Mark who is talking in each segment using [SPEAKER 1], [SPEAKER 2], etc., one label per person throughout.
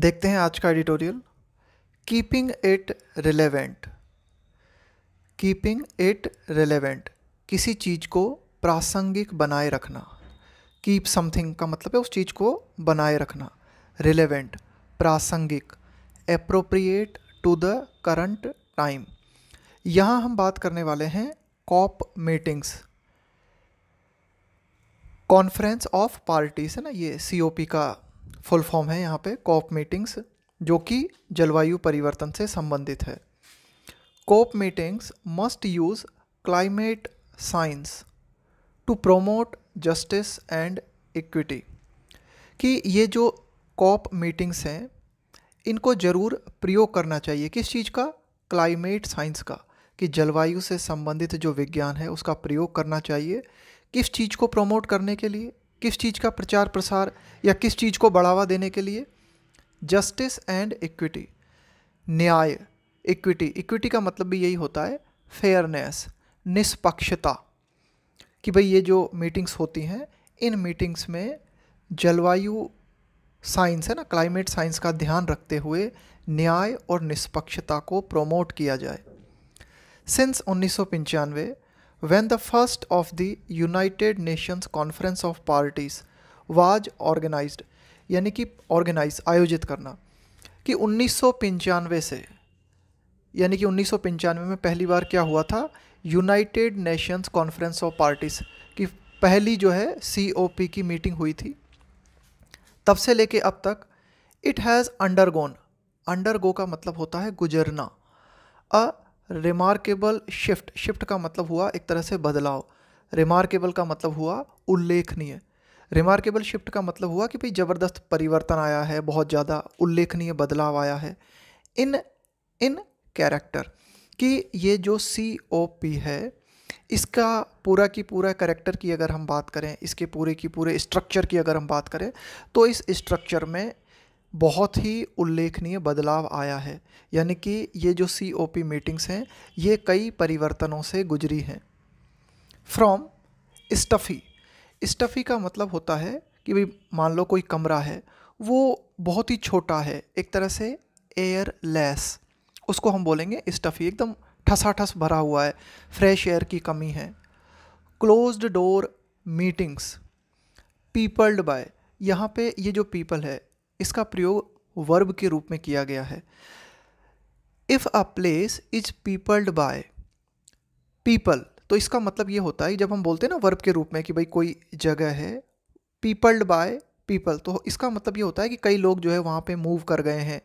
[SPEAKER 1] देखते हैं आज का editorial keeping it relevant keeping it relevant किसी चीज़ को प्रासंगिक बनाए रखना कीप समथिंग का मतलब है उस चीज़ को बनाए रखना रिलेवेंट प्रासंगिक appropriate to the current time यहाँ हम बात करने वाले हैं COP meetings Conference of Parties है ना ये सी का फुल फॉर्म है यहाँ पे कॉप मीटिंग्स जो कि जलवायु परिवर्तन से संबंधित है COP meetings must use climate science to promote justice and equity कि ये जो कॉप मीटिंग्स हैं इनको ज़रूर प्रयोग करना चाहिए किस चीज़ का क्लाइमेट साइंस का कि जलवायु से संबंधित जो विज्ञान है उसका प्रयोग करना चाहिए किस चीज़ को प्रमोट करने के लिए किस चीज़ का प्रचार प्रसार या किस चीज़ को बढ़ावा देने के लिए जस्टिस एंड इक्विटी न्याय इक्विटी इक्विटी का मतलब भी यही होता है फेयरनेस निष्पक्षता कि भाई ये जो मीटिंग्स होती हैं इन मीटिंग्स में जलवायु साइंस है ना क्लाइमेट साइंस का ध्यान रखते हुए न्याय और निष्पक्षता को प्रमोट किया जाए सिंस उन्नीस when the first of the United Nations Conference of Parties was organized यानी कि ऑर्गेनाइज आयोजित करना कि उन्नीस से यानी कि उन्नीस में पहली बार क्या हुआ था United Nations Conference of Parties की पहली जो है सी की मीटिंग हुई थी तब से लेके अब तक इट हैज़ अंडरगोन अंडरगो का मतलब होता है गुजरना अ रिमार्केबल शिफ्ट शिफ्ट का मतलब हुआ एक तरह से बदलाव रिमार्केबल का मतलब हुआ उल्लेखनीय रिमार्केबल शिफ्ट का मतलब हुआ कि भाई ज़बरदस्त परिवर्तन आया है बहुत ज़्यादा उल्लेखनीय बदलाव आया है इन इन कैरेक्टर कि ये जो सी ओ पी है इसका पूरा की पूरा करेक्टर की अगर हम बात करें इसके पूरे की पूरे स्ट्रक्चर की अगर हम बात करें तो इस स्ट्रक्चर में बहुत ही उल्लेखनीय बदलाव आया है यानी कि ये जो सी ओ पी मीटिंग्स हैं ये कई परिवर्तनों से गुजरी हैं फ्रॉम स्टफ़ी स्टफ़ी का मतलब होता है कि भाई मान लो कोई कमरा है वो बहुत ही छोटा है एक तरह से एयर लेस उसको हम बोलेंगे स्टफ़ी एकदम ठसा ठस भरा हुआ है फ्रेश एयर की कमी है closed door meetings peopled by यहाँ पे ये जो पीपल है इसका प्रयोग वर्ब के रूप में किया गया है if a place is peopled by people तो इसका मतलब ये होता है जब हम बोलते हैं ना वर्ब के रूप में कि भाई कोई जगह है पीपल्ड बाय पीपल तो इसका मतलब ये होता है कि कई लोग जो है वहाँ पे मूव कर गए हैं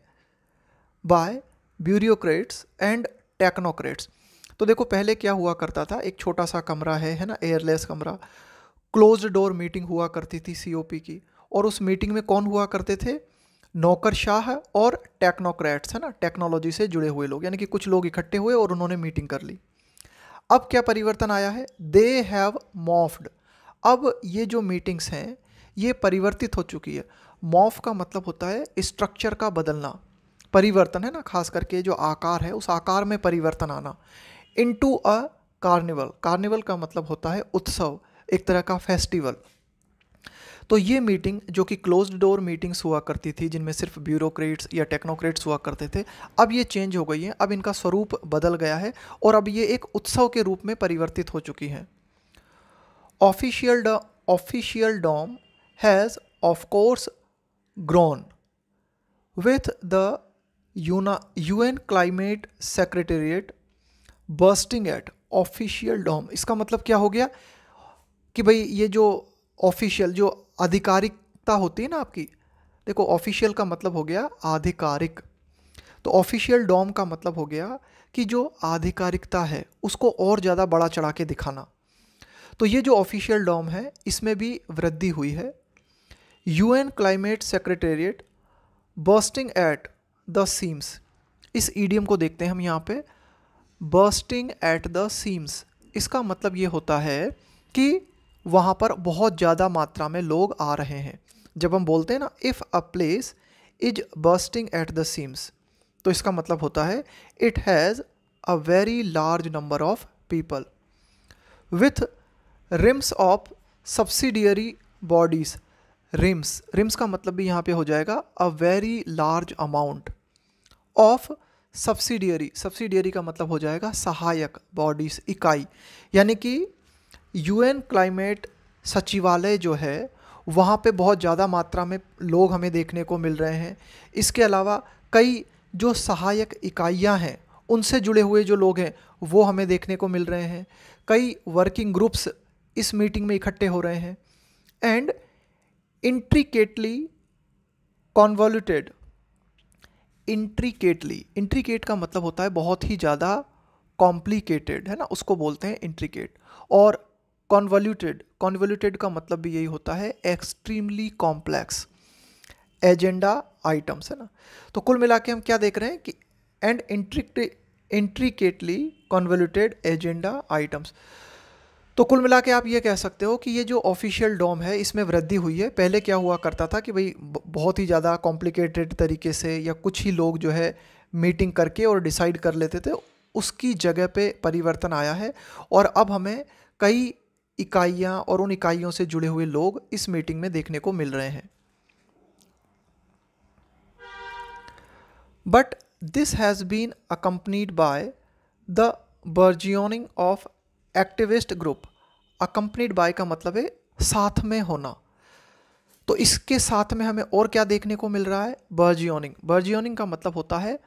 [SPEAKER 1] बाय ब्यूरोक्रेट्स एंड टेक्नोक्रेट्स तो देखो पहले क्या हुआ करता था एक छोटा सा कमरा है है ना एयरलेस कमरा क्लोज डोर मीटिंग हुआ करती थी सी की और उस मीटिंग में कौन हुआ करते थे नौकरशाह और टेक्नोक्रेट्स है ना टेक्नोलॉजी से जुड़े हुए लोग यानी कि कुछ लोग इकट्ठे हुए और उन्होंने मीटिंग कर ली अब क्या परिवर्तन आया है दे हैव मॉफ्ड अब ये जो मीटिंग्स हैं ये परिवर्तित हो चुकी है मॉफ का मतलब होता है स्ट्रक्चर का बदलना परिवर्तन है ना खास करके जो आकार है उस आकार में परिवर्तन आना टू अ कार्निवल कार्निवल का मतलब होता है उत्सव एक तरह का फेस्टिवल तो ये मीटिंग जो कि क्लोज डोर मीटिंग्स हुआ करती थी जिनमें सिर्फ ब्यूरोक्रेट्स या टेक्नोक्रेट्स हुआ करते थे अब ये चेंज हो गई है अब इनका स्वरूप बदल गया है और अब ये एक उत्सव के रूप में परिवर्तित हो चुकी हैं official officialdom has of course grown with with U N climate secretariat bursting at officialdom इसका मतलब क्या हो गया कि भाई ये जो ऑफिशियल जो आधिकारिकता होती है ना आपकी देखो ऑफिशियल का मतलब हो गया आधिकारिक तो ऑफिशियल डॉम का मतलब हो गया कि जो आधिकारिकता है उसको और ज़्यादा बड़ा चढ़ा के दिखाना तो ये जो ऑफिशियल डॉम है इसमें भी वृद्धि हुई है UN climate secretariat bursting at the seams इस ईडीएम को देखते हैं हम यहाँ पे बर्स्टिंग एट द सीम्स इसका मतलब ये होता है कि वहाँ पर बहुत ज़्यादा मात्रा में लोग आ रहे हैं जब हम बोलते हैं ना if a place is bursting at the seams तो इसका मतलब होता है it has a very large number of people with reams of subsidiary bodies reams reams का मतलब भी यहाँ पे हो जाएगा a very large amount of subsidiary subsidiary का मतलब हो जाएगा सहायक बॉडीज इकाई यानी कि यूएन क्लाइमेट सचिवालय जो है वहाँ पे बहुत ज़्यादा मात्रा में लोग हमें देखने को मिल रहे हैं इसके अलावा कई जो सहायक इकाइयाँ हैं उनसे जुड़े हुए जो लोग हैं वो हमें देखने को मिल रहे हैं कई वर्किंग ग्रुप्स इस मीटिंग में इकट्ठे हो रहे हैं and intricately convoluted intricately intricate का मतलब होता है बहुत ही ज़्यादा कॉम्प्लिकेटेड है ना उसको बोलते हैं इंट्रिकेट और कॉन्वोल्यूटेड कॉन्वोल्यूटेड का मतलब भी यही होता है एक्सट्रीमली कॉम्प्लेक्स एजेंडा आइटम्स है ना तो कुल मिला के हम क्या देख रहे हैं कि and intricately convoluted agenda items तो कुल मिला के आप ये कह सकते हो कि ये जो ऑफिशियल डॉम है इसमें वृद्धि हुई है पहले क्या हुआ करता था कि भाई बहुत ही ज़्यादा कॉम्प्लिकेटेड तरीके से या कुछ ही लोग जो है मीटिंग करके और डिसाइड कर लेते थे उसकी जगह पे परिवर्तन आया है और अब हमें कई इकाइयाँ और उन इकाइयों से जुड़े हुए लोग इस मीटिंग में देखने को मिल रहे हैं but this has been accompanied by the burgeoning of activist group accompanied by का मतलब है साथ में होना तो इसके साथ में हमें और क्या देखने को मिल रहा है बर्जियोनिंग बर्जियोनिंग का मतलब होता है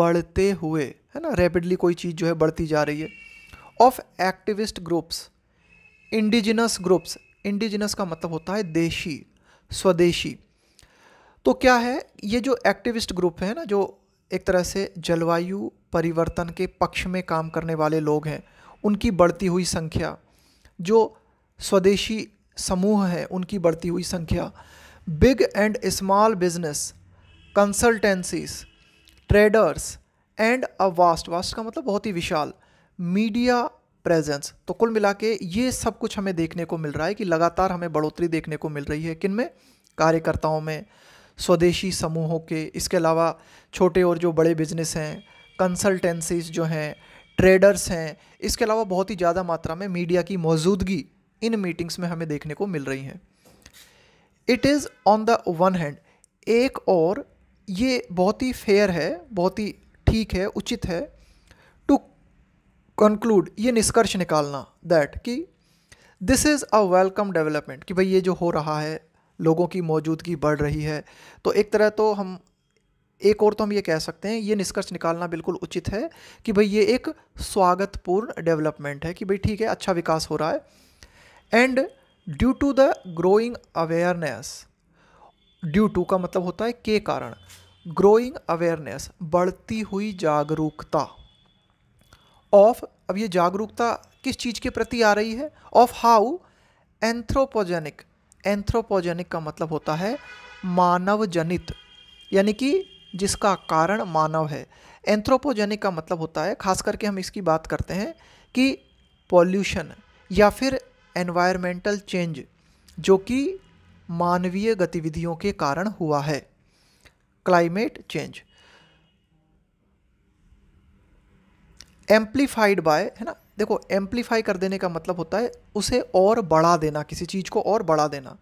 [SPEAKER 1] बढ़ते हुए है ना रैपिडली कोई चीज़ जो है बढ़ती जा रही है of activist groups indigenous groups indigenous का मतलब होता है देशी स्वदेशी तो क्या है ये जो एक्टिविस्ट ग्रुप है ना जो एक तरह से जलवायु परिवर्तन के पक्ष में काम करने वाले लोग हैं उनकी बढ़ती हुई संख्या जो स्वदेशी समूह हैं उनकी बढ़ती हुई संख्या big and small business consultancies traders and a vast vast का मतलब बहुत ही विशाल मीडिया प्रेजेंस तो कुल मिला के ये सब कुछ हमें देखने को मिल रहा है कि लगातार हमें बढ़ोतरी देखने को मिल रही है किन में कार्यकर्ताओं में स्वदेशी समूहों के इसके अलावा छोटे और जो बड़े बिजनेस हैं कंसल्टेंसीज जो हैं ट्रेडर्स हैं इसके अलावा बहुत ही ज़्यादा मात्रा में मीडिया की मौजूदगी इन मीटिंग्स में हमें देखने को मिल रही हैं it is on the one hand एक और ये बहुत ही फेयर है बहुत ही ठीक है उचित है कंक्लूड ये निष्कर्ष निकालना दैट कि this is a welcome development कि भाई ये जो हो रहा है लोगों की मौजूदगी बढ़ रही है तो एक तरह तो हम एक और तो हम ये कह सकते हैं ये निष्कर्ष निकालना बिल्कुल उचित है कि भाई ये एक स्वागतपूर्ण डेवलपमेंट है कि भाई ठीक है अच्छा विकास हो रहा है and due to the growing awareness due to का मतलब होता है के कारण ग्रोइंग अवेयरनेस बढ़ती हुई जागरूकता ऑफ अब ये जागरूकता किस चीज़ के प्रति आ रही है ऑफ हाउ एंथ्रोपोजेनिक एंथ्रोपोजेनिक का मतलब होता है मानव जनित यानी कि जिसका कारण मानव है एंथ्रोपोजेनिक का मतलब होता है खास करके हम इसकी बात करते हैं कि पॉल्यूशन या फिर एनवायरमेंटल चेंज जो कि मानवीय गतिविधियों के कारण हुआ है क्लाइमेट चेंज एम्पलीफाइड बाय है ना देखो एम्पलीफाई कर देने का मतलब होता है उसे और बढ़ा देना किसी चीज़ को और बढ़ा देना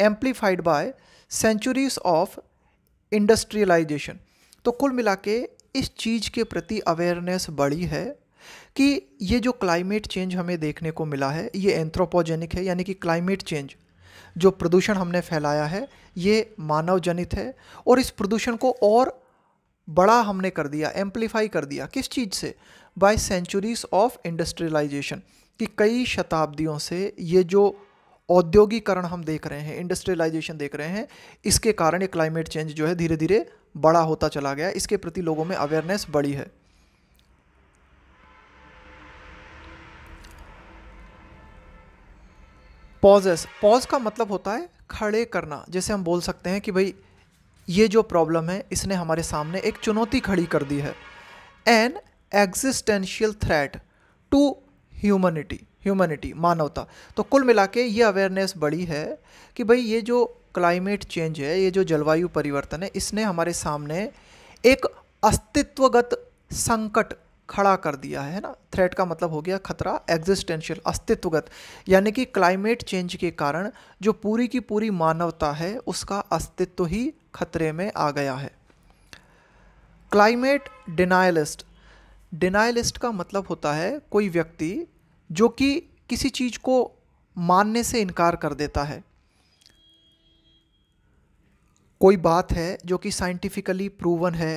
[SPEAKER 1] amplified by centuries of industrialization तो कुल मिला के इस चीज़ के प्रति अवेयरनेस बढ़ी है कि ये जो क्लाइमेट चेंज हमें देखने को मिला है ये एंथ्रोपोजेनिक है यानी कि क्लाइमेट चेंज जो प्रदूषण हमने फैलाया है ये मानव जनित है और इस प्रदूषण को और बड़ा हमने कर दिया एम्पलीफाई कर दिया किस चीज़ से बाय सेंचुरीज ऑफ इंडस्ट्रियलाइजेशन कि कई शताब्दियों से ये जो औद्योगिकरण हम देख रहे हैं इंडस्ट्रियलाइजेशन देख रहे हैं इसके कारण ये क्लाइमेट चेंज जो है धीरे धीरे बड़ा होता चला गया इसके प्रति लोगों में अवेयरनेस बढ़ी है पॉजेस पॉज का मतलब होता है खड़े करना जैसे हम बोल सकते हैं कि भाई ये जो प्रॉब्लम है इसने हमारे सामने एक चुनौती खड़ी कर दी है and existential threat to humanity humanity मानवता तो कुल मिला के ये अवेयरनेस बड़ी है कि भाई ये जो क्लाइमेट चेंज है ये जो जलवायु परिवर्तन है इसने हमारे सामने एक अस्तित्वगत संकट खड़ा कर दिया है ना थ्रेट का मतलब हो गया खतरा एग्जिस्टेंशियल अस्तित्वगत यानी कि क्लाइमेट चेंज के कारण जो पूरी की पूरी मानवता है उसका अस्तित्व ही खतरे में आ गया है क्लाइमेट डिनाइलिस्ट डिनाइलिस्ट का मतलब होता है कोई व्यक्ति जो कि किसी चीज़ को मानने से इनकार कर देता है कोई बात है जो कि साइंटिफिकली प्रूवन है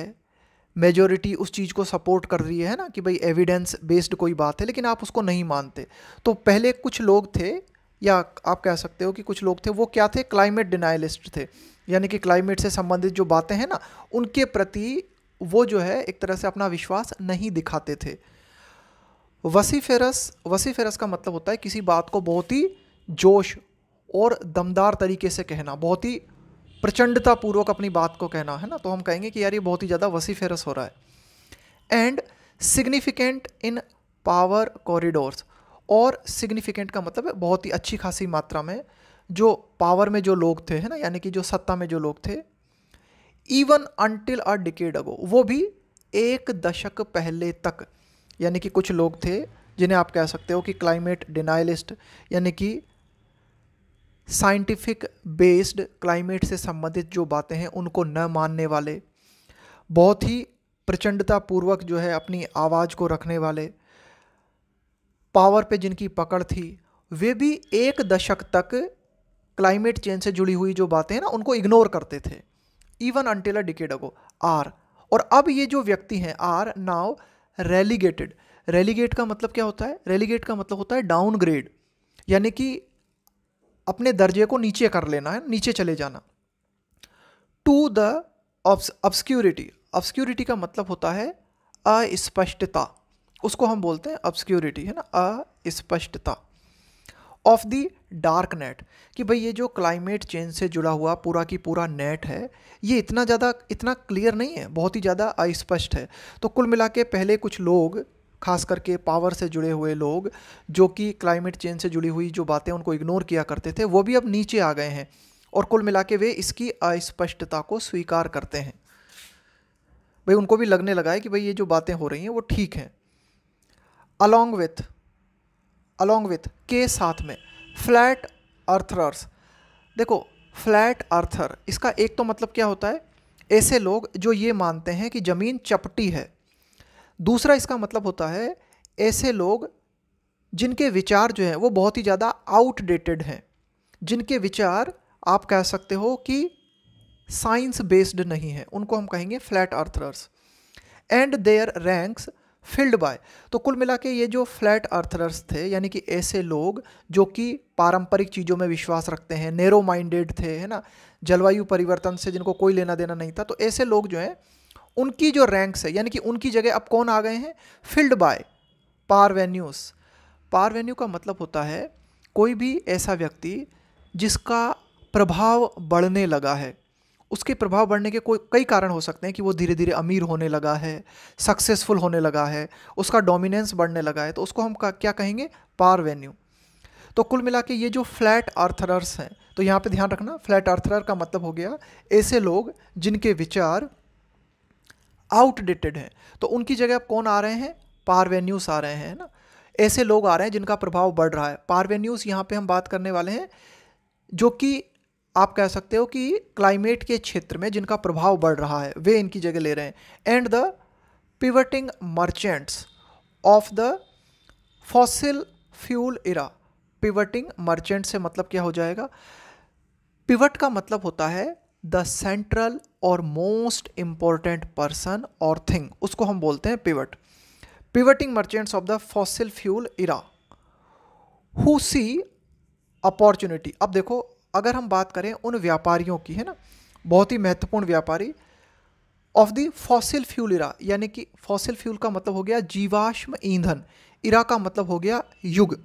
[SPEAKER 1] मेजोरिटी उस चीज़ को सपोर्ट कर रही है ना कि भाई एविडेंस बेस्ड कोई बात है लेकिन आप उसको नहीं मानते तो पहले कुछ लोग थे या आप कह सकते हो कि कुछ लोग थे वो क्या थे क्लाइमेट डिनाइलिस्ट थे यानी कि क्लाइमेट से संबंधित जो बातें हैं ना उनके प्रति वो जो है एक तरह से अपना विश्वास नहीं दिखाते थे वसीफेरस वसीफेरस का मतलब होता है किसी बात को बहुत ही जोश और दमदार तरीके से कहना बहुत ही प्रचंडता पूर्वक अपनी बात को कहना है ना तो हम कहेंगे कि यार ये बहुत ही ज़्यादा वसीफेरस हो रहा है and significant in power corridors और सिग्निफिकेंट का मतलब है बहुत ही अच्छी खासी मात्रा में जो पावर में जो लोग थे है ना यानी कि जो सत्ता में जो लोग थे even until a decade ago वो भी एक दशक पहले तक यानी कि कुछ लोग थे जिन्हें आप कह सकते हो कि क्लाइमेट डिनाइलिस्ट यानी कि साइंटिफिक बेस्ड क्लाइमेट से संबंधित जो बातें हैं उनको न मानने वाले बहुत ही प्रचंडता पूर्वक जो है अपनी आवाज़ को रखने वाले पावर पे जिनकी पकड़ थी वे भी एक दशक तक क्लाइमेट चेंज से जुड़ी हुई जो बातें हैं ना उनको इग्नोर करते थे even until a decade ago are और अब ये जो व्यक्ति हैं आर नाव रेलीगेटेड रेलीगेट का मतलब क्या होता है रेलीगेट का मतलब होता है डाउनग्रेड यानी कि अपने दर्जे को नीचे कर लेना है नीचे चले जाना टू द ऑब्सक्यूरिटी ऑब्सक्यूरिटी का मतलब होता है अस्पष्टता उसको हम बोलते हैं ऑब्सक्यूरिटी है ना अस्पष्टता ऑफ दी डार्क नेट कि भाई ये जो क्लाइमेट चेंज से जुड़ा हुआ पूरा की पूरा नेट है ये इतना ज़्यादा इतना क्लियर नहीं है बहुत ही ज़्यादा अस्पष्ट है तो कुल मिला के पहले कुछ लोग खास करके पावर से जुड़े हुए लोग जो कि क्लाइमेट चेंज से जुड़ी हुई जो बातें उनको इग्नोर किया करते थे वो भी अब नीचे आ गए हैं और कुल मिला के वे इसकी अस्पष्टता को स्वीकार करते हैं भाई उनको भी लगने लगा है कि भाई ये जो बातें हो रही हैं वो ठीक हैं अलॉन्ग विथ अलोंग विथ के साथ में फ्लैट अर्थरर्स देखो फ्लैट अर्थर इसका एक तो मतलब क्या होता है ऐसे लोग जो ये मानते हैं कि ज़मीन चपटी है दूसरा इसका मतलब होता है ऐसे लोग जिनके विचार जो हैं वो बहुत ही ज़्यादा आउटडेटेड हैं जिनके विचार आप कह सकते हो कि साइंस बेस्ड नहीं है उनको हम कहेंगे flat earthers and their ranks filled by तो कुल मिला के ये जो फ्लैट अर्थरर्स थे यानी कि ऐसे लोग जो कि पारंपरिक चीज़ों में विश्वास रखते हैं नेरो माइंडेड थे है ना जलवायु परिवर्तन से जिनको कोई लेना देना नहीं था तो ऐसे लोग जो हैं उनकी जो रैंक्स है यानी कि उनकी जगह अब कौन आ गए हैं filled by par venues par venue का मतलब होता है कोई भी ऐसा व्यक्ति जिसका प्रभाव बढ़ने लगा है उसके प्रभाव बढ़ने के कोई कई कारण हो सकते हैं कि वो धीरे धीरे अमीर होने लगा है सक्सेसफुल होने लगा है उसका डोमिनेंस बढ़ने लगा है तो उसको हम क्या कहेंगे पार वेन्यू तो कुल मिला के ये जो फ्लैट आर्थरर्स हैं तो यहाँ पे ध्यान रखना फ्लैट आर्थरर का मतलब हो गया ऐसे लोग जिनके विचार आउटडेटेड हैं तो उनकी जगह अब कौन आ रहे हैं पारवेन्यूस आ रहे हैं ना ऐसे लोग आ रहे हैं जिनका प्रभाव बढ़ रहा है पारवेन्यूस यहाँ पे हम बात करने वाले हैं जो कि आप कह सकते हो कि क्लाइमेट के क्षेत्र में जिनका प्रभाव बढ़ रहा है वे इनकी जगह ले रहे हैं and the pivoting merchants of the fossil fuel era pivoting merchant से मतलब क्या हो जाएगा पिवट का मतलब होता है द सेंट्रल और मोस्ट इम्पॉर्टेंट पर्सन और थिंग उसको हम बोलते हैं pivot pivoting merchants of the fossil fuel era who see opportunity अब देखो अगर हम बात करें उन व्यापारियों की है ना बहुत ही महत्वपूर्ण व्यापारी of the fossil fuel era यानी कि फॉसिल फ्यूल का मतलब हो गया जीवाश्म ईंधन इरा का मतलब हो गया युग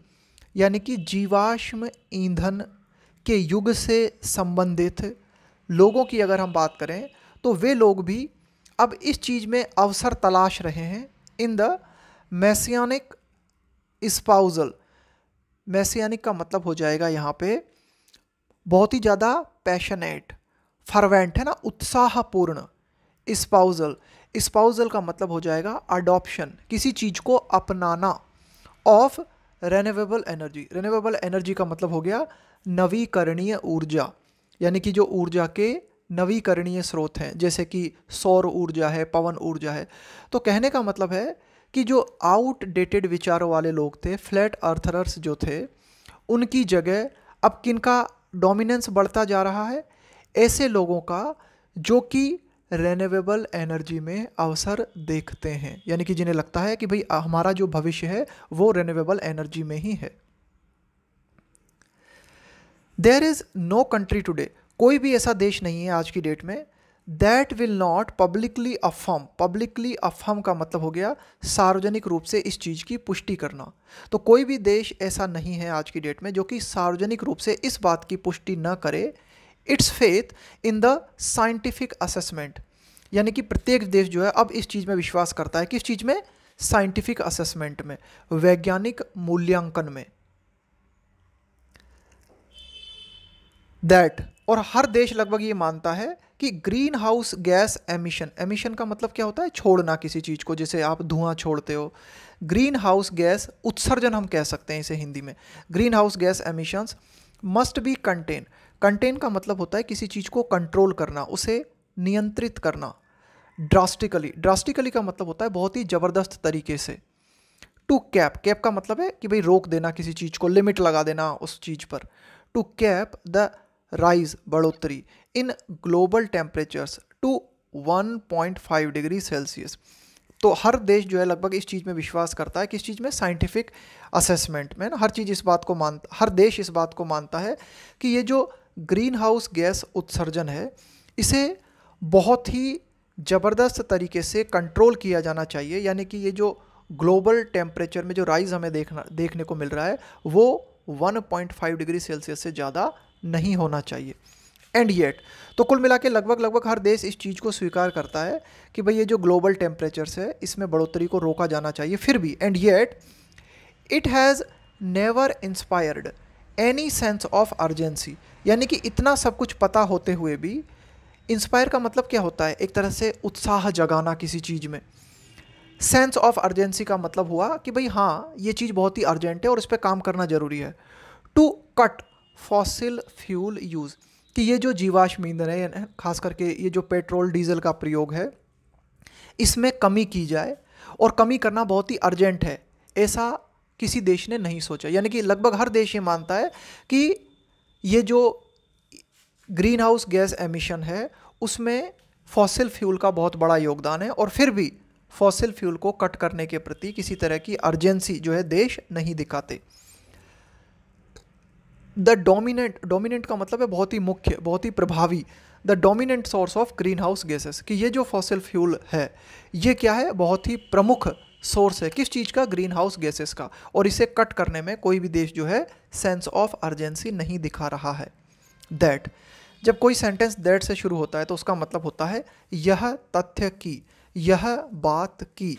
[SPEAKER 1] यानी कि जीवाश्म ईंधन के युग से संबंधित लोगों की अगर हम बात करें तो वे लोग भी अब इस चीज़ में अवसर तलाश रहे हैं इन द मैसियानिक स्पाउजल मैसियानिक का मतलब हो जाएगा यहाँ पे बहुत ही ज़्यादा पैशनेट फरवेंट है ना उत्साहपूर्ण इस्पाउजल इस्पाउजल का मतलब हो जाएगा अडॉप्शन किसी चीज़ को अपनाना of renewable energy renewable energy का मतलब हो गया नवीकरणीय ऊर्जा यानी कि जो ऊर्जा के नवीकरणीय स्रोत हैं जैसे कि सौर ऊर्जा है पवन ऊर्जा है तो कहने का मतलब है कि जो आउटडेटेड विचारों वाले लोग थे फ्लैट अर्थरर्स जो थे उनकी जगह अब किन का डोमिनेंस बढ़ता जा रहा है ऐसे लोगों का जो कि रेनेवेबल एनर्जी में अवसर देखते हैं यानी कि जिन्हें लगता है कि भाई हमारा जो भविष्य है वो रेनेवेबल एनर्जी में ही है there is no country today कोई भी ऐसा देश नहीं है आज की डेट में that will not publicly affirm publicly affirm का मतलब हो गया सार्वजनिक रूप से इस चीज़ की पुष्टि करना तो कोई भी देश ऐसा नहीं है आज की डेट में जो कि सार्वजनिक रूप से इस बात की पुष्टि न करे its faith in the scientific assessment यानी कि प्रत्येक देश जो है अब इस चीज़ में विश्वास करता है किस चीज़ में साइंटिफिक असेसमेंट में वैज्ञानिक मूल्यांकन में दैट और हर देश लगभग ये मानता है कि green house gas emission emission का मतलब क्या होता है छोड़ना किसी चीज़ को जैसे आप धुआं छोड़ते हो ग्रीन हाउस गैस उत्सर्जन हम कह सकते हैं इसे हिंदी में green house gas emissions must be contain contain का मतलब होता है किसी चीज़ को कंट्रोल करना उसे नियंत्रित करना ड्रास्टिकली ड्रास्टिकली का मतलब होता है बहुत ही ज़बरदस्त तरीके से टू कैप कैप का मतलब है कि भाई रोक देना किसी चीज़ को लिमिट लगा देना उस चीज़ पर टू कैप द राइज बढ़ोतरी in global temperatures to 1.5 degree Celsius तो हर देश जो है लगभग इस चीज़ में विश्वास करता है कि इस चीज़ में साइंटिफिक असेसमेंट में ना हर चीज़ इस बात को मान हर देश इस बात को मानता है कि ये जो ग्रीन हाउस गैस उत्सर्जन है इसे बहुत ही ज़बरदस्त तरीके से कंट्रोल किया जाना चाहिए यानी कि ये जो ग्लोबल टेम्परेचर में जो राइज़ हमें देखना देखने को मिल रहा है वो 1.5 डिग्री सेल्सियस से ज़्यादा नहीं होना चाहिए एंड येट तो कुल मिला के लगभग लगभग हर देश इस चीज़ को स्वीकार करता है कि भाई ये जो ग्लोबल टेम्परेचर्स है इसमें बढ़ोतरी को रोका जाना चाहिए फिर भी and yet it has never inspired any sense of urgency यानी कि इतना सब कुछ पता होते हुए भी इंस्पायर का मतलब क्या होता है एक तरह से उत्साह जगाना किसी चीज़ में सेंस ऑफ अर्जेंसी का मतलब हुआ कि भाई हाँ ये चीज़ बहुत ही अर्जेंट है और इस पर काम करना ज़रूरी है to cut fossil fuel use कि ये जो जीवाश्म ईंधन है खास करके ये जो पेट्रोल डीजल का प्रयोग है इसमें कमी की जाए और कमी करना बहुत ही अर्जेंट है ऐसा किसी देश ने नहीं सोचा यानी कि लगभग हर देश ये मानता है कि ये जो ग्रीन हाउस गैस एमिशन है उसमें फॉसिल फ्यूल का बहुत बड़ा योगदान है और फिर भी फॉसिल फ्यूल को कट करने के प्रति किसी तरह की अर्जेंसी जो है देश नहीं दिखाते द डोमिनेंट डोमिनेंट का मतलब है बहुत ही मुख्य बहुत ही प्रभावी the dominant source of green house gases कि ये जो फॉसिल फ्यूल है ये क्या है बहुत ही प्रमुख सोर्स है किस चीज़ का ग्रीन हाउस गैसेस का और इसे कट करने में कोई भी देश जो है सेंस ऑफ अर्जेंसी नहीं दिखा रहा है दैट जब कोई सेंटेंस दैट से शुरू होता है तो उसका मतलब होता है यह तथ्य की यह बात की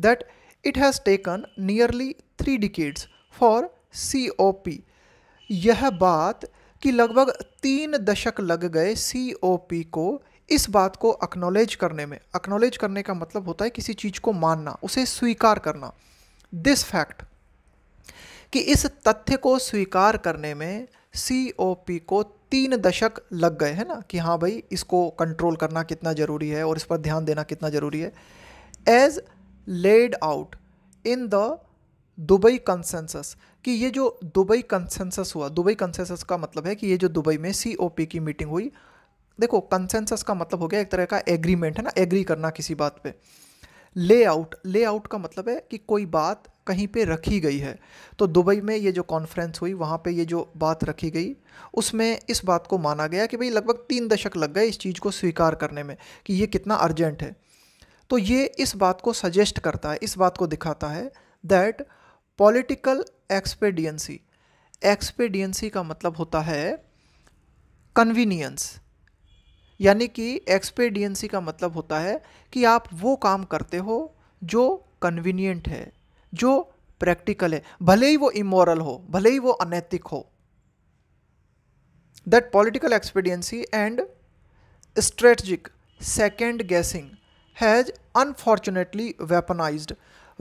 [SPEAKER 1] that it has taken nearly three decades for C O P यह बात कि लगभग तीन दशक लग गए सी ओ पी को इस बात को अक्नोलेज करने में अक्नोलेज करने का मतलब होता है किसी चीज़ को मानना उसे स्वीकार करना दिस फैक्ट कि इस तथ्य को स्वीकार करने में सी ओ पी को तीन दशक लग गए हैं ना कि हाँ भाई इसको कंट्रोल करना कितना ज़रूरी है और इस पर ध्यान देना कितना ज़रूरी है as laid out in the Dubai consensus कि ये जो दुबई कंसेंसस हुआ दुबई कंसेंसस का मतलब है कि ये जो दुबई में सी की मीटिंग हुई देखो कंसेंसस का मतलब हो गया एक तरह का एग्रीमेंट है ना एग्री करना किसी बात पे लेआउट लेआउट का मतलब है कि कोई बात कहीं पे रखी गई है तो दुबई में ये जो कॉन्फ्रेंस हुई वहाँ पे ये जो बात रखी गई उसमें इस बात को माना गया कि भाई लगभग तीन दशक लग गए इस चीज़ को स्वीकार करने में कि ये कितना अर्जेंट है तो ये इस बात को सजेस्ट करता है इस बात को दिखाता है दैट पॉलिटिकल एक्सपेडियंसी एक्सपेडियंसी का मतलब होता है कन्वीनियंस यानी कि एक्सपेडियंसी का मतलब होता है कि आप वो काम करते हो जो कन्वीनियंट है जो प्रैक्टिकल है भले ही वो इमोरल हो भले ही वो अनैतिक हो that political expediency and strategic second guessing has unfortunately weaponized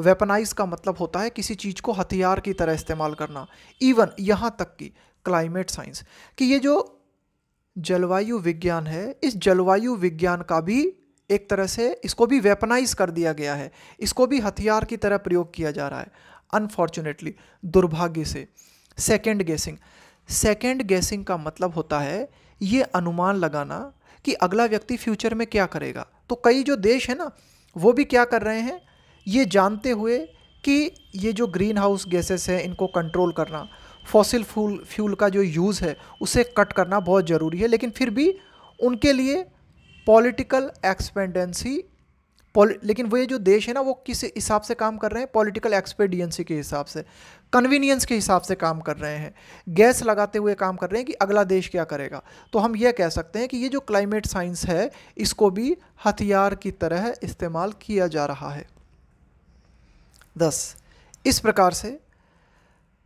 [SPEAKER 1] weaponize का मतलब होता है किसी चीज़ को हथियार की तरह इस्तेमाल करना इवन यहाँ तक कि क्लाइमेट साइंस कि ये जो जलवायु विज्ञान है इस जलवायु विज्ञान का भी एक तरह से इसको भी वेपनाइज कर दिया गया है इसको भी हथियार की तरह प्रयोग किया जा रहा है अनफॉर्चुनेटली दुर्भाग्य से सेकेंड गेसिंग सेकेंड गेसिंग का मतलब होता है ये अनुमान लगाना कि अगला व्यक्ति फ्यूचर में क्या करेगा तो कई जो देश है ना वो भी क्या कर रहे हैं ये जानते हुए कि ये जो ग्रीन हाउस गैसेस हैं इनको कंट्रोल करना फॉसिल फ्यूल फ्यूल का जो यूज़ है उसे कट करना बहुत ज़रूरी है लेकिन फिर भी उनके लिए पॉलिटिकल एक्सपेंडेंसी लेकिन वो ये जो देश है ना वो किस हिसाब से काम कर रहे हैं पॉलिटिकल एक्सपेडियंसी के हिसाब से कन्वीनियंस के हिसाब से काम कर रहे हैं गैस लगाते हुए काम कर रहे हैं कि अगला देश क्या करेगा तो हम यह कह सकते हैं कि ये जो क्लाइमेट साइंस है इसको भी हथियार की तरह इस्तेमाल किया जा रहा है दस इस प्रकार से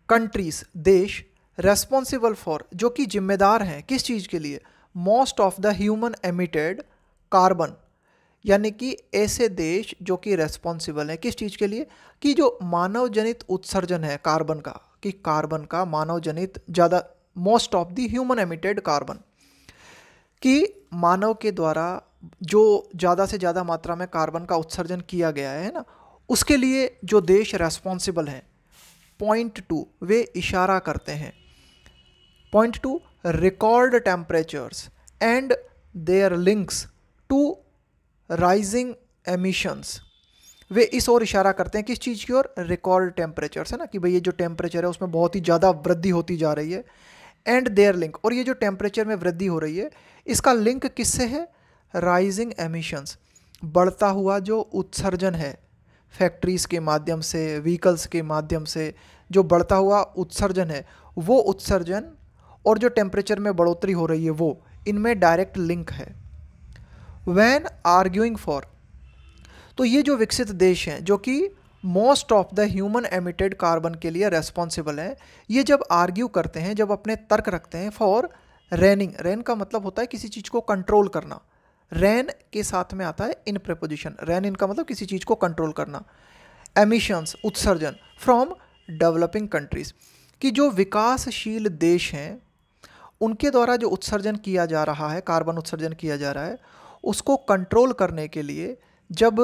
[SPEAKER 1] कंट्रीज़ देश रेस्पॉन्सिबल फॉर जो कि जिम्मेदार हैं किस चीज़ के लिए most of the human emitted carbon यानी कि ऐसे देश जो कि रेस्पॉन्सिबल हैं किस चीज़ के लिए कि जो मानव जनित उत्सर्जन है कार्बन का कि कार्बन का मानव जनित ज़्यादा most of the human emitted carbon कि मानव के द्वारा जो ज़्यादा से ज़्यादा मात्रा में कार्बन का उत्सर्जन किया गया है ना उसके लिए जो देश रेस्पॉन्सिबल हैं पॉइंट टू वे इशारा करते हैं point to record temperatures and their links to rising emissions वे इस ओर इशारा करते हैं किस चीज़ की ओर रिकॉर्ड टेम्परेचर्स है ना कि भाई ये जो टेम्परेचर है उसमें बहुत ही ज़्यादा वृद्धि होती जा रही है एंड देयर लिंक और ये जो टेम्परेचर में वृद्धि हो रही है इसका लिंक किससे है राइजिंग एमिशंस बढ़ता हुआ जो उत्सर्जन है फैक्ट्रीज़ के माध्यम से व्हीकल्स के माध्यम से जो बढ़ता हुआ उत्सर्जन है वो उत्सर्जन और जो टेम्परेचर में बढ़ोतरी हो रही है वो इनमें डायरेक्ट लिंक है वैन आर्ग्यूइंग फॉर तो ये जो विकसित देश हैं जो कि most of the human emitted carbon के लिए रेस्पॉन्सिबल है ये जब आर्ग्यू करते हैं जब अपने तर्क रखते हैं फॉर रैनिंग रैन का मतलब होता है किसी चीज़ को कंट्रोल करना रैन के साथ में आता है इन प्रपोजिशन रैन इनका मतलब किसी चीज़ को कंट्रोल करना एमिशंस उत्सर्जन फ्रॉम डेवलपिंग कंट्रीज़ कि जो विकासशील देश हैं उनके द्वारा जो उत्सर्जन किया जा रहा है कार्बन उत्सर्जन किया जा रहा है उसको कंट्रोल करने के लिए जब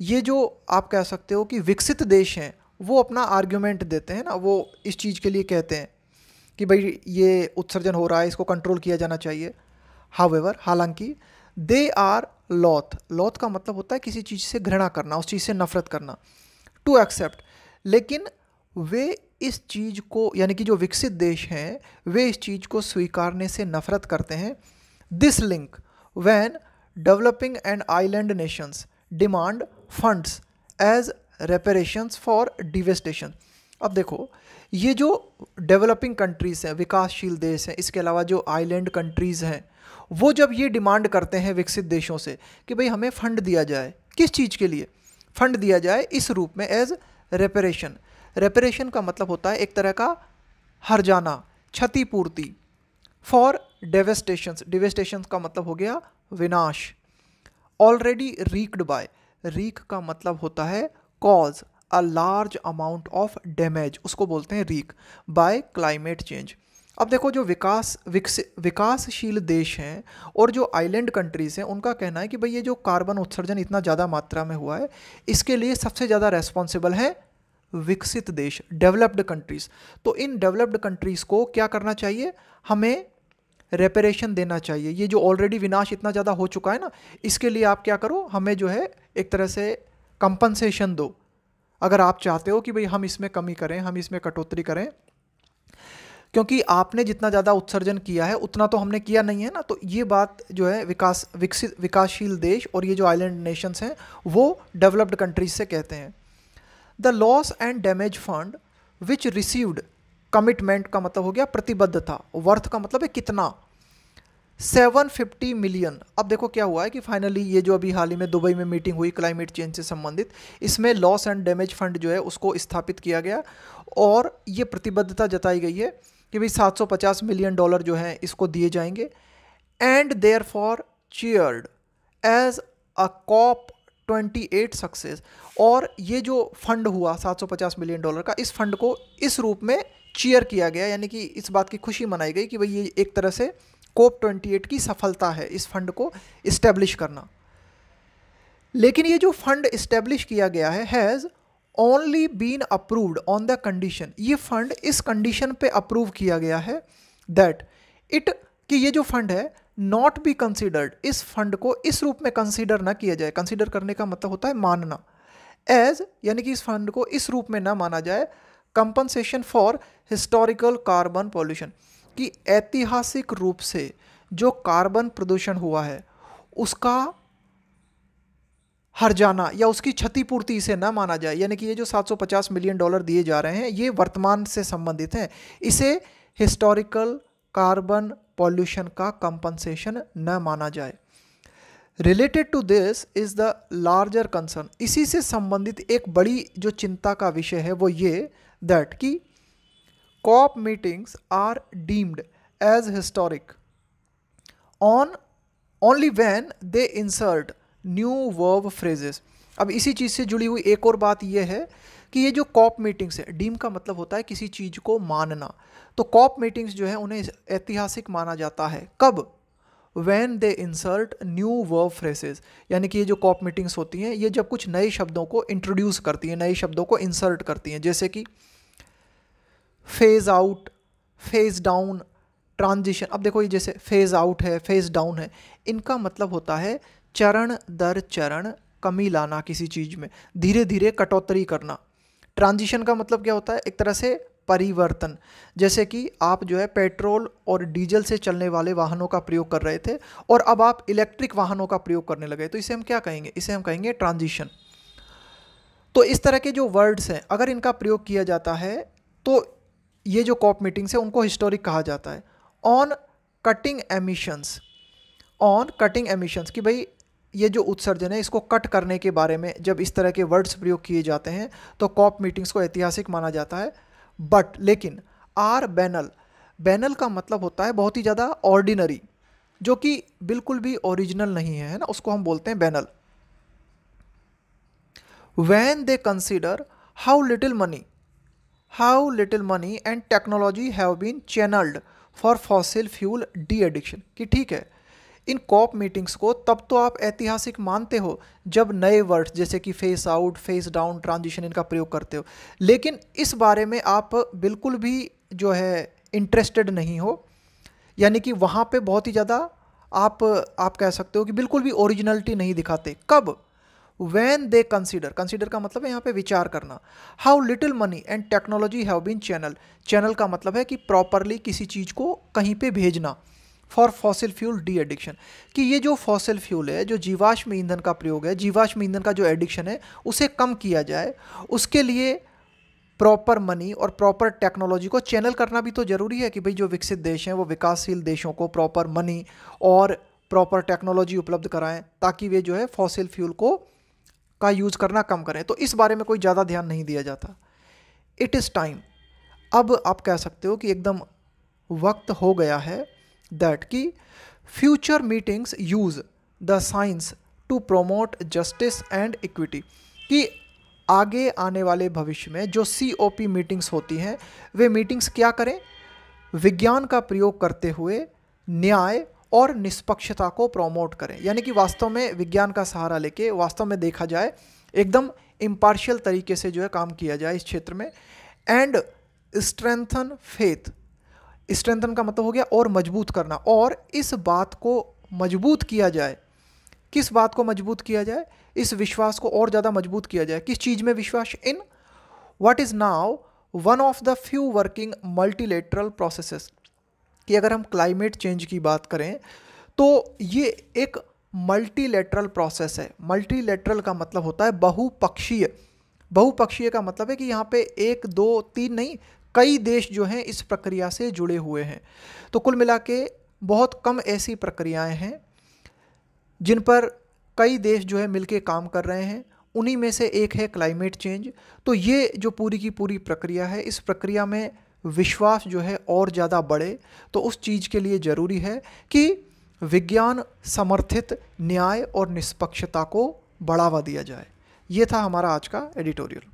[SPEAKER 1] ये जो आप कह सकते हो कि विकसित देश हैं वो अपना आर्ग्यूमेंट देते हैं ना वो इस चीज़ के लिए कहते हैं कि भाई ये उत्सर्जन हो रहा है इसको कंट्रोल किया जाना चाहिए हावेवर हालांकि दे आर लॉथ लॉथ का मतलब होता है किसी चीज़ से घृणा करना उस चीज़ से नफरत करना टू एक्सेप्ट लेकिन वे इस चीज़ को यानी कि जो विकसित देश हैं वे इस चीज़ को स्वीकारने से नफरत करते हैं this link when developing and island nations demand funds as reparations for devastation अब देखो ये जो डेवलपिंग कंट्रीज़ हैं विकासशील देश हैं इसके अलावा जो आइलैंड कंट्रीज़ हैं वो जब ये डिमांड करते हैं विकसित देशों से कि भाई हमें फ़ंड दिया जाए किस चीज़ के लिए फ़ंड दिया जाए इस रूप में एज रेपरेशन रेपरेशन का मतलब होता है एक तरह का हरजाना क्षतिपूर्ति फॉर डेवेस्टेशन डेवेस्टेशन का मतलब हो गया विनाश ऑलरेडी रीक्ड बाय रीक का मतलब होता है cause a large amount of damage उसको बोलते हैं रीक बाय क्लाइमेट चेंज अब देखो जो विकास विकासशील देश हैं और जो आइलैंड कंट्रीज़ हैं उनका कहना है कि भाई ये जो कार्बन उत्सर्जन इतना ज़्यादा मात्रा में हुआ है इसके लिए सबसे ज़्यादा रेस्पॉन्सिबल है विकसित देश डेवलप्ड कंट्रीज़ तो इन डेवलप्ड कंट्रीज़ को क्या करना चाहिए हमें रेपरेशन देना चाहिए ये जो ऑलरेडी विनाश इतना ज़्यादा हो चुका है ना इसके लिए आप क्या करो हमें जो है एक तरह से कंपनसेशन दो अगर आप चाहते हो कि भाई हम इसमें कमी करें हम इसमें कटौती करें क्योंकि आपने जितना ज़्यादा उत्सर्जन किया है उतना तो हमने किया नहीं है ना तो ये बात जो है विकास विकसित विकासशील देश और ये जो आइलैंड नेशंस हैं वो डेवलप्ड कंट्रीज से कहते हैं the loss and damage fund which received commitment का मतलब हो गया प्रतिबद्धता वर्थ का मतलब है कितना 750 मिलियन अब देखो क्या हुआ है कि फाइनली ये जो अभी हाल ही में दुबई में मीटिंग हुई क्लाइमेट चेंज से संबंधित इसमें लॉस एंड डैमेज फंड जो है उसको स्थापित किया गया और ये प्रतिबद्धता जताई गई है कि भाई 750 मिलियन डॉलर जो हैं इसको दिए जाएंगे and therefore cheered as a COP 28 success और ये जो फंड हुआ 750 मिलियन डॉलर का इस फंड को इस रूप में चीयर किया गया यानी कि इस बात की खुशी मनाई गई कि भाई ये एक तरह से कोप 28 की सफलता है इस फंड को इस्टेब्लिश करना लेकिन ये जो फंड इस्टेब्लिश किया गया है has only been approved on the condition ये फंड इस कंडीशन पे अप्रूव किया गया है दैट इट कि ये जो फंड है नॉट बी कंसिडर्ड इस फंड को इस रूप में कंसिडर ना किया जाए कंसिडर करने का मतलब होता है मानना एज यानी कि इस फंड को इस रूप में ना माना जाए compensation for historical carbon pollution कि ऐतिहासिक रूप से जो कार्बन प्रदूषण हुआ है उसका हर जाना या उसकी क्षतिपूर्ति इसे न माना जाए यानी कि ये जो 750 मिलियन डॉलर दिए जा रहे हैं ये वर्तमान से संबंधित हैं इसे हिस्टोरिकल कार्बन पॉल्यूशन का कंपनसेशन न माना जाए related to this is the larger concern इसी से संबंधित एक बड़ी जो चिंता का विषय है वो ये दैट कि COP meetings are deemed as historic on only when they insert new verb phrases अब इसी चीज़ से जुड़ी हुई एक और बात यह है कि ये जो कॉप मीटिंग्स है डीम का मतलब होता है किसी चीज़ को मानना तो कॉप मीटिंग्स जो है उन्हें ऐतिहासिक माना जाता है कब when they insert new verb phrases यानी कि ये जो कॉप मीटिंग्स होती हैं ये जब कुछ नए शब्दों को इंट्रोड्यूस करती हैं नए शब्दों को इंसर्ट करती हैं जैसे कि phase out phase down transition अब देखो ये जैसे फेज़ आउट है फेज़ डाउन है इनका मतलब होता है चरण दर चरण कमी लाना किसी चीज़ में धीरे धीरे कटौतरी करना ट्रांजिशन का मतलब क्या होता है एक तरह से परिवर्तन जैसे कि आप जो है पेट्रोल और डीजल से चलने वाले वाहनों का प्रयोग कर रहे थे और अब आप इलेक्ट्रिक वाहनों का प्रयोग करने लगे तो इसे हम क्या कहेंगे इसे हम कहेंगे ट्रांजिशन तो इस तरह के जो वर्ड्स हैं अगर इनका प्रयोग किया जाता है तो ये जो कॉप मीटिंग्स हैं उनको हिस्टोरिक कहा जाता है on cutting emissions on cutting emissions कि भाई ये जो उत्सर्जन है इसको कट करने के बारे में जब इस तरह के वर्ड्स प्रयोग किए जाते हैं तो कॉप मीटिंग्स को ऐतिहासिक माना जाता है बट लेकिन आर बैनल बैनल का मतलब होता है बहुत ही ज़्यादा ऑर्डिनरी जो कि बिल्कुल भी ओरिजिनल नहीं है ना उसको हम बोलते हैं banal when they consider how little money how little money and technology have been channelled for fossil fuel de addiction कि ठीक है इन कॉप मीटिंग्स को तब तो आप ऐतिहासिक मानते हो जब नए वर्ड्स जैसे कि phase out phase down transition इनका प्रयोग करते हो लेकिन इस बारे में आप बिल्कुल भी जो है इंटरेस्टेड नहीं हो यानी कि वहाँ पे बहुत ही ज़्यादा आप आप कह सकते हो कि बिल्कुल भी ओरिजिनलिटी नहीं दिखाते कब वैन दे कंसिडर कंसिडर का मतलब है यहाँ पे विचार करना how little money and technology have been channel channel का मतलब है कि प्रॉपरली किसी चीज़ को कहीं पे भेजना for fossil fuel de addiction कि ये जो फॉसिल फ्यूल है जो जीवाश्म ईंधन का प्रयोग है जीवाश्म ईंधन का जो एडिक्शन है उसे कम किया जाए उसके लिए प्रॉपर मनी और प्रॉपर टेक्नोलॉजी को चैनल करना भी तो ज़रूरी है कि भाई जो विकसित देश हैं वो विकासशील देशों को प्रॉपर मनी और प्रॉपर टेक्नोलॉजी उपलब्ध कराएं ताकि वे जो है फॉसिल फ्यूल को का यूज़ करना कम करें तो इस बारे में कोई ज़्यादा ध्यान नहीं दिया जाता इट इज़ टाइम अब आप कह सकते हो कि एकदम वक्त हो गया है दैट की future meetings use the science to promote justice and equity कि आगे आने वाले भविष्य में जो सी मीटिंग्स होती हैं वे मीटिंग्स क्या करें विज्ञान का प्रयोग करते हुए न्याय और निष्पक्षता को प्रमोट करें यानी कि वास्तव में विज्ञान का सहारा लेके वास्तव में देखा जाए एकदम इम्पार्शियल तरीके से जो है काम किया जाए इस क्षेत्र में एंड स्ट्रेंथन फेथ स्ट्रेंथन का मतलब हो गया और मजबूत करना और इस बात को मजबूत किया जाए किस बात को मजबूत किया जाए इस विश्वास को और ज़्यादा मजबूत किया जाए किस चीज़ में विश्वास in what is now one of the few working multilateral process कि अगर हम क्लाइमेट चेंज की बात करें तो ये एक मल्टीलेटरल प्रोसेस है मल्टीलेटरल का मतलब होता है बहुपक्षीय बहुपक्षीय का मतलब है कि यहाँ पे एक दो तीन नहीं कई देश जो हैं इस प्रक्रिया से जुड़े हुए हैं तो कुल मिला के बहुत कम ऐसी प्रक्रियाएं हैं जिन पर कई देश जो है मिलके काम कर रहे हैं उन्हीं में से एक है क्लाइमेट चेंज तो ये जो पूरी की पूरी प्रक्रिया है इस प्रक्रिया में विश्वास जो है और ज़्यादा बढ़े तो उस चीज़ के लिए ज़रूरी है कि विज्ञान समर्थित न्याय और निष्पक्षता को बढ़ावा दिया जाए ये था हमारा आज का एडिटोरियल